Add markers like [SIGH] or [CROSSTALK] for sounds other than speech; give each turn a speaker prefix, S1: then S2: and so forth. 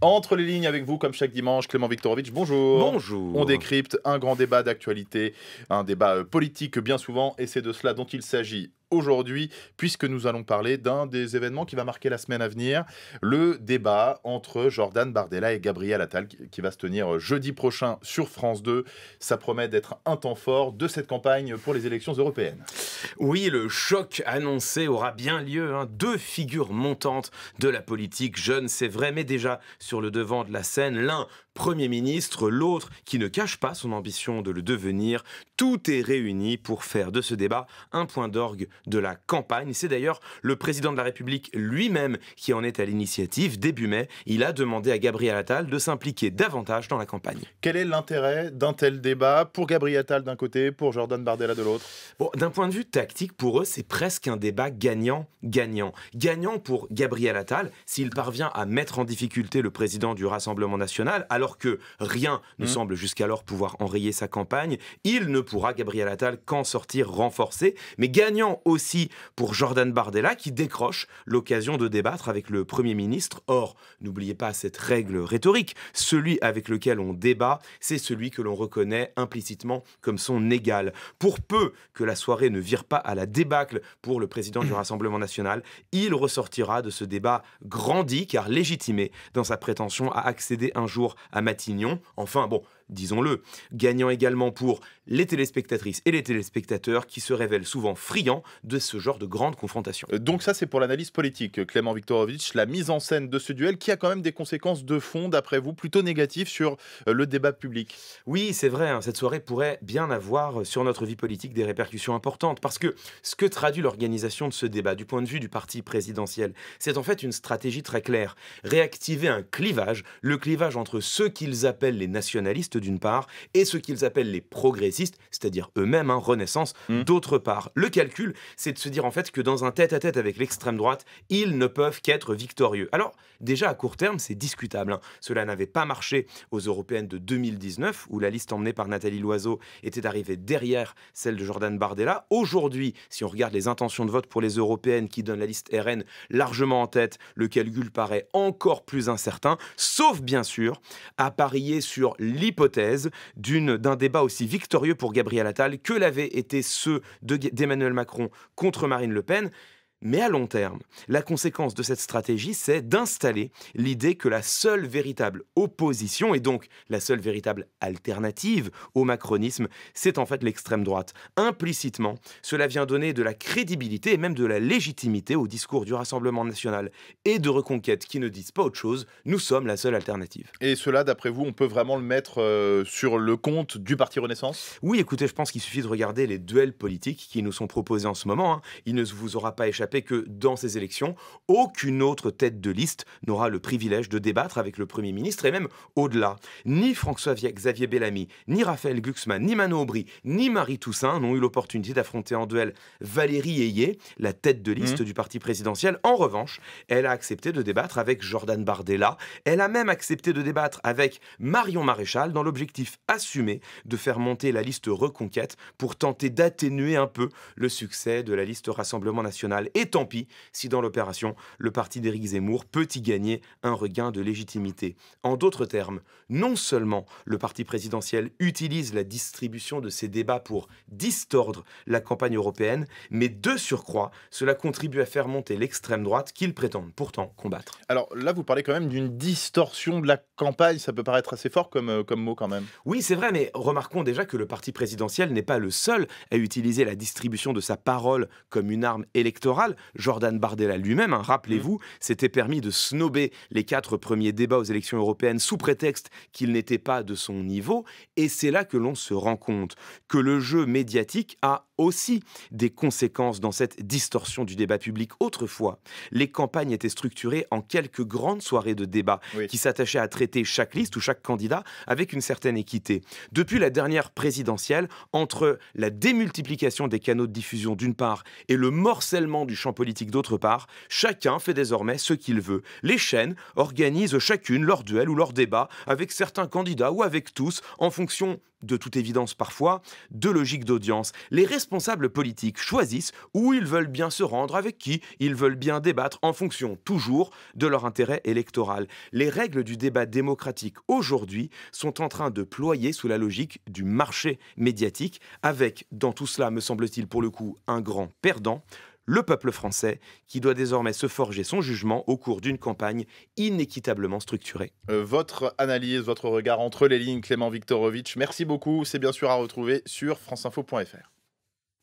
S1: Entre les lignes avec vous, comme chaque dimanche, Clément Viktorovitch, bonjour. Bonjour. On décrypte un grand débat d'actualité, un débat euh, politique bien souvent, et c'est de cela dont il s'agit aujourd'hui, puisque nous allons parler d'un des événements qui va marquer la semaine à venir, le débat entre Jordan Bardella et Gabriel Attal, qui va se tenir euh, jeudi prochain sur France 2. Ça promet d'être un temps fort de cette campagne pour les élections européennes. Oui, le choc annoncé
S2: aura bien lieu. Hein. Deux figures montantes de la politique jeune, c'est vrai, mais déjà sur le devant de la scène, l'un Premier ministre, l'autre qui ne cache pas son ambition de le devenir. Tout est réuni pour faire de ce débat un point d'orgue de la campagne. C'est d'ailleurs le président de la République lui-même qui en est à l'initiative. Début mai, il a demandé
S1: à Gabriel Attal de s'impliquer davantage dans la campagne. Quel est l'intérêt d'un tel débat pour Gabriel Attal d'un côté, pour Jordan Bardella de l'autre bon, D'un point de vue tactique, pour eux, c'est presque un débat
S2: gagnant-gagnant. Gagnant pour Gabriel Attal s'il parvient à mettre en difficulté le président du Rassemblement national, alors que rien ne mmh. semble jusqu'alors pouvoir enrayer sa campagne, il ne pourra, Gabriel Attal, qu'en sortir renforcé, mais gagnant aussi pour Jordan Bardella qui décroche l'occasion de débattre avec le Premier ministre. Or, n'oubliez pas cette règle rhétorique, celui avec lequel on débat, c'est celui que l'on reconnaît implicitement comme son égal. Pour peu que la soirée ne vire pas à la débâcle pour le président du [CLEARS THROAT] Rassemblement national, il ressortira de ce débat grandi car légitimé dans sa prétention à accéder un jour à Matignon. Enfin, bon, disons-le, gagnant également pour
S1: les téléspectatrices et les téléspectateurs qui se révèlent souvent friands de ce genre de grande confrontation. Euh, donc ça c'est pour l'analyse politique, Clément Viktorovitch, la mise en scène de ce duel qui a quand même des conséquences de fond, d'après vous, plutôt négatives sur euh, le débat public. Oui, c'est vrai, hein, cette soirée pourrait
S2: bien avoir euh, sur notre vie politique des répercussions importantes, parce que ce que traduit l'organisation de ce débat du point de vue du parti présidentiel, c'est en fait une stratégie très claire, réactiver un clivage, le clivage entre ceux qu'ils appellent les nationalistes d'une part, et ce qu'ils appellent les progressistes, c'est-à-dire eux-mêmes, hein, Renaissance, hmm. d'autre part. Le calcul, c'est de se dire en fait que dans un tête-à-tête avec l'extrême droite, ils ne peuvent qu'être victorieux. Alors, déjà à court terme, c'est discutable. Hein. Cela n'avait pas marché aux européennes de 2019, où la liste emmenée par Nathalie Loiseau était arrivée derrière celle de Jordan Bardella. Aujourd'hui, si on regarde les intentions de vote pour les européennes qui donnent la liste RN largement en tête, le calcul paraît encore plus incertain, sauf bien sûr à parier sur l'hypothèse d'un débat aussi victorieux pour Gabriel Attal que l'avaient été ceux d'Emmanuel Macron contre Marine Le Pen. Mais à long terme, la conséquence de cette stratégie, c'est d'installer l'idée que la seule véritable opposition, et donc la seule véritable alternative au macronisme, c'est en fait l'extrême droite. Implicitement, cela vient donner de la crédibilité et même de la légitimité au discours du Rassemblement national et de Reconquête qui ne disent pas autre chose, nous sommes la seule alternative. Et cela, d'après vous, on peut vraiment le mettre euh, sur le compte du Parti Renaissance Oui, écoutez, je pense qu'il suffit de regarder les duels politiques qui nous sont proposés en ce moment. Hein. Il ne vous aura pas échappé que dans ces élections, aucune autre tête de liste n'aura le privilège de débattre avec le Premier ministre et même au-delà. Ni François-Xavier Bellamy, ni Raphaël Glucksmann, ni Manon Aubry, ni Marie Toussaint n'ont eu l'opportunité d'affronter en duel Valérie Ayé, la tête de liste mmh. du parti présidentiel. En revanche, elle a accepté de débattre avec Jordan Bardella. Elle a même accepté de débattre avec Marion Maréchal dans l'objectif assumé de faire monter la liste Reconquête pour tenter d'atténuer un peu le succès de la liste Rassemblement national. Et tant pis si dans l'opération, le parti d'Éric Zemmour peut y gagner un regain de légitimité. En d'autres termes, non seulement le parti présidentiel utilise la distribution de ses débats pour distordre la campagne européenne, mais de surcroît, cela contribue
S1: à faire monter l'extrême droite qu'il prétend pourtant combattre. Alors là, vous parlez quand même d'une distorsion de la campagne, ça peut paraître assez fort comme, euh, comme mot quand même. Oui, c'est vrai, mais remarquons déjà que le parti
S2: présidentiel n'est pas le seul à utiliser la distribution de sa parole comme une arme électorale Jordan Bardella lui-même, hein, rappelez-vous, mm. s'était permis de snober les quatre premiers débats aux élections européennes sous prétexte qu'il n'était pas de son niveau. Et c'est là que l'on se rend compte que le jeu médiatique a aussi des conséquences dans cette distorsion du débat public. Autrefois, les campagnes étaient structurées en quelques grandes soirées de débat qui s'attachaient à traiter chaque liste ou chaque candidat avec une certaine équité. Depuis la dernière présidentielle, entre la démultiplication des canaux de diffusion d'une part et le morcellement du champ politique d'autre part, chacun fait désormais ce qu'il veut. Les chaînes organisent chacune leur duel ou leur débat avec certains candidats ou avec tous en fonction de toute évidence parfois, de logique d'audience. Les responsables politiques choisissent où ils veulent bien se rendre, avec qui ils veulent bien débattre, en fonction toujours de leur intérêt électoral. Les règles du débat démocratique aujourd'hui sont en train de ployer sous la logique du marché médiatique, avec, dans tout cela, me semble-t-il pour le coup, un grand perdant, le peuple français, qui doit désormais se forger son jugement au cours d'une campagne inéquitablement structurée.
S1: Euh, votre analyse, votre regard entre les lignes, Clément Viktorovitch, merci beaucoup. C'est bien sûr à retrouver sur franceinfo.fr.